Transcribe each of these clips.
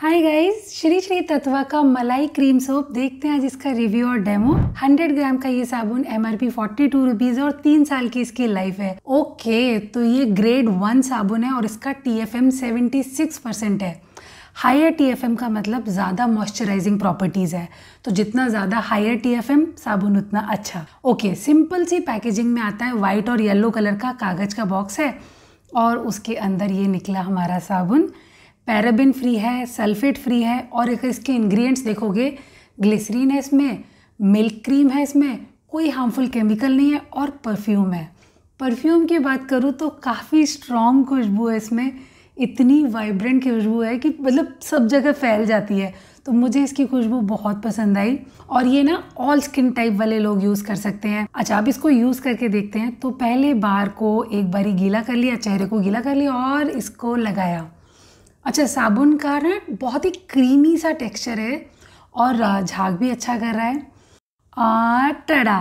हाय guys Shri Shri Tattva का मलाई cream soap देखते हैं आज इसका रिव्यू और डेमो 100 ग्राम का ये साबुन M R P forty two rupees और तीन साल की इसकी लाइफ है ओके तो ये ग्रेड वन साबुन है और इसका T F M seventy six percent है हायर टी एफ एम का मतलब ज़्यादा मॉइस्चराइजिंग प्रॉपर्टीज़ है तो जितना ज़्यादा हायर टी एफ एम साबुन उतना अच्छा ओके सिंपल सी पैकेजिंग में आता है वाइट और येलो कलर का कागज़ का बॉक्स है और उसके अंदर ये निकला हमारा साबुन पैराबिन फ्री है सल्फेट फ्री है और इसके इंग्रेडिएंट्स देखोगे ग्लिसरीन है इसमें मिल्क क्रीम है इसमें कोई हार्मफुल केमिकल नहीं है और परफ्यूम है परफ्यूम की बात करूँ तो काफ़ी स्ट्रॉन्ग खुशबू है इसमें इतनी वाइब्रेंट खुशबू है कि मतलब सब जगह फैल जाती है तो मुझे इसकी खुशबू बहुत पसंद आई और ये ना ऑल स्किन टाइप वाले लोग यूज़ कर सकते हैं अच्छा आप इसको यूज़ करके देखते हैं तो पहले बार को एक बारी गीला कर लिया चेहरे को गीला कर लिया और इसको लगाया अच्छा साबुन का ना बहुत ही क्रीमी सा टेक्सचर है और झाग भी अच्छा कर रहा है आ, टड़ा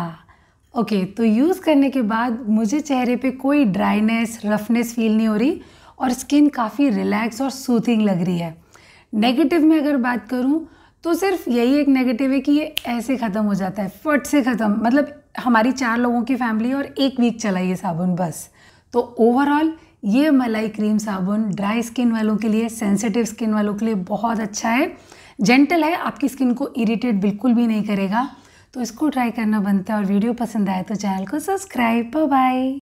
ओके तो यूज़ करने के बाद मुझे चेहरे पे कोई ड्राइनेस रफनेस फील नहीं हो रही और स्किन काफ़ी रिलैक्स और सूथिंग लग रही है नेगेटिव में अगर बात करूँ तो सिर्फ यही एक नेगेटिव है कि ये ऐसे ख़त्म हो जाता है फट से ख़त्म मतलब हमारी चार लोगों की फैमिली और एक वीक चला ये साबुन बस तो ओवरऑल ये मलाई क्रीम साबुन ड्राई स्किन वालों के लिए सेंसिटिव स्किन वालों के लिए बहुत अच्छा है जेंटल है आपकी स्किन को इरिटेट बिल्कुल भी नहीं करेगा तो इसको ट्राई करना बनता है और वीडियो पसंद आए तो चैनल को सब्सक्राइब बाय